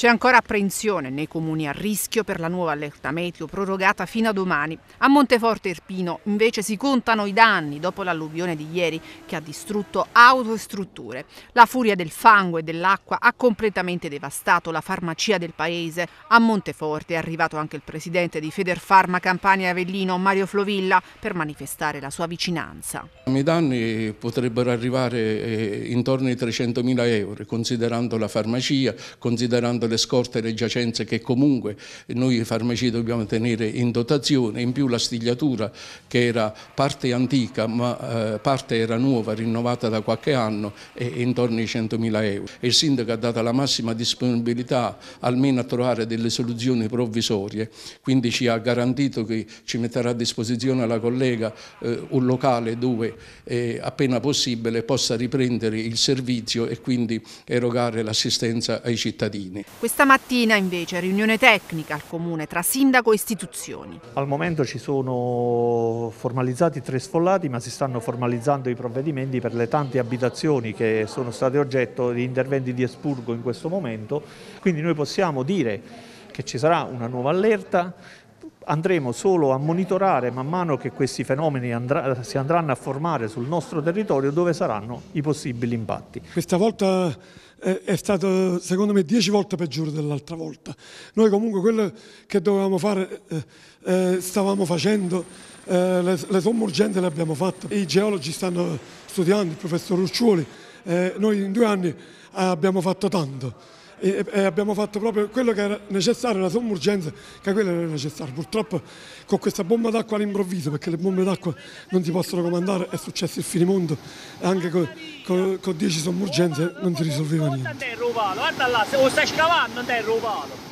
C'è ancora apprensione nei comuni a rischio per la nuova allerta meteo prorogata fino a domani. A Monteforte Irpino invece si contano i danni dopo l'alluvione di ieri che ha distrutto auto e strutture. La furia del fango e dell'acqua ha completamente devastato la farmacia del paese. A Monteforte è arrivato anche il presidente di Federfarma Campania Avellino Mario Flovilla per manifestare la sua vicinanza. I danni potrebbero arrivare eh, intorno ai 300.000 euro considerando la farmacia, considerando le scorte e le giacenze che comunque noi farmaci dobbiamo tenere in dotazione, in più la stigliatura che era parte antica ma eh, parte era nuova, rinnovata da qualche anno e intorno ai 100.000 euro. Il sindaco ha dato la massima disponibilità almeno a trovare delle soluzioni provvisorie, quindi ci ha garantito che ci metterà a disposizione la collega eh, un locale dove eh, appena possibile possa riprendere il servizio e quindi erogare l'assistenza ai cittadini. Questa mattina invece riunione tecnica al comune tra sindaco e istituzioni. Al momento ci sono formalizzati tre sfollati ma si stanno formalizzando i provvedimenti per le tante abitazioni che sono state oggetto di interventi di espurgo in questo momento. Quindi noi possiamo dire che ci sarà una nuova allerta andremo solo a monitorare man mano che questi fenomeni andrà, si andranno a formare sul nostro territorio dove saranno i possibili impatti. Questa volta eh, è stato secondo me dieci volte peggiore dell'altra volta. Noi comunque quello che dovevamo fare eh, eh stavamo facendo, eh, le, le somme urgenti le abbiamo fatte, i geologi stanno studiando, il professor Urciuoli, eh, noi in due anni abbiamo fatto tanto e, abbiamo fatto proprio quello che era necessario, la somma urgenza, che quello era necessario. Purtroppo con questa bomba d'acqua all'improvviso, perché le bombe d'acqua non si possono comandare, è successo il finimondo e anche con, con, con 10 sommurgenze non si risolveva niente. guarda là, o stai scavando, non è rubato.